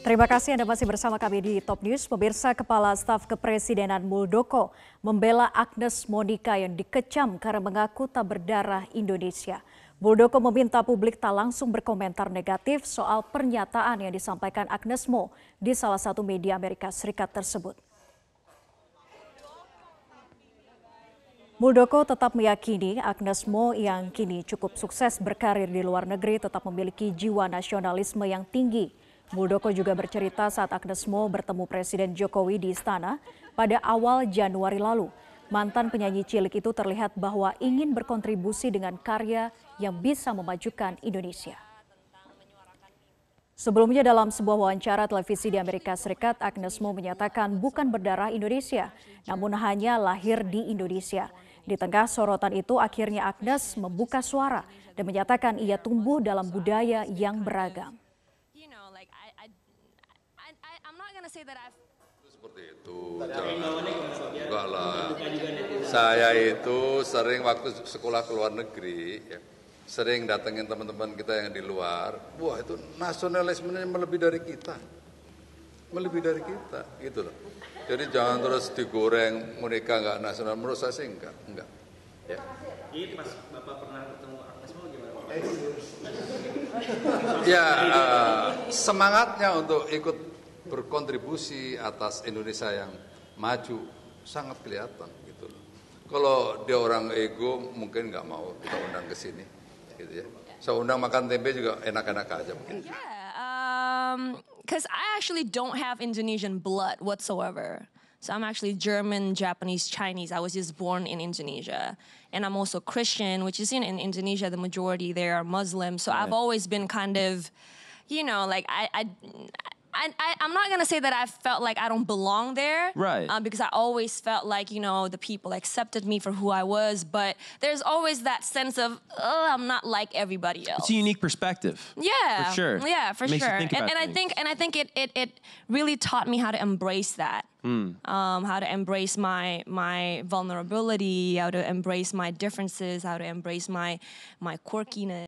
Terima kasih Anda masih bersama kami di Top News. Pemirsa Kepala Staf Kepresidenan Muldoko membela Agnes Monica yang dikecam karena mengaku tak berdarah Indonesia. Muldoko meminta publik tak langsung berkomentar negatif soal pernyataan yang disampaikan Agnes Mo di salah satu media Amerika Serikat tersebut. Muldoko tetap meyakini Agnes Mo yang kini cukup sukses berkarir di luar negeri tetap memiliki jiwa nasionalisme yang tinggi. Muldoko juga bercerita saat Agnes Mo bertemu Presiden Jokowi di istana pada awal Januari lalu. Mantan penyanyi cilik itu terlihat bahwa ingin berkontribusi dengan karya yang bisa memajukan Indonesia. Sebelumnya dalam sebuah wawancara televisi di Amerika Serikat, Agnes Mo menyatakan bukan berdarah Indonesia, namun hanya lahir di Indonesia. Di tengah sorotan itu, akhirnya Agnes membuka suara dan menyatakan ia tumbuh dalam budaya yang beragam not gonna say that seperti itu enggak lah saya itu sering waktu sekolah ke luar negeri ya, sering datengin teman-teman kita yang di luar wah itu nasionalisme yang melebihi dari kita melebihi dari kita gitu loh jadi jangan terus digoreng mereka nggak nasional menurut saya sih enggak enggak ya ini pernah ketemu Agnes mau gimana ya uh, semangatnya untuk ikut berkontribusi atas Indonesia yang maju sangat kelihatan gitu loh. Kalau dia orang ego mungkin nggak mau kita undang ke sini gitu ya. Saya undang makan tempe juga enak-enak aja mungkin. Yeah, um, cause I actually don't have Indonesian blood whatsoever. So I'm actually German, Japanese, Chinese. I was just born in Indonesia. And I'm also Christian, which is in, in Indonesia, the majority there are Muslim. So yeah. I've always been kind of, you know, like I, I, I, I, am not gonna say that I felt like I don't belong there, right? Um, because I always felt like you know the people accepted me for who I was, but there's always that sense of oh, I'm not like everybody else. It's a unique perspective. Yeah, for sure. Yeah, for sure. and, and I think and I think it it it really taught me how to embrace that. Mm. Um, how to embrace my my vulnerability, how to embrace my differences, how to embrace my my quirkiness.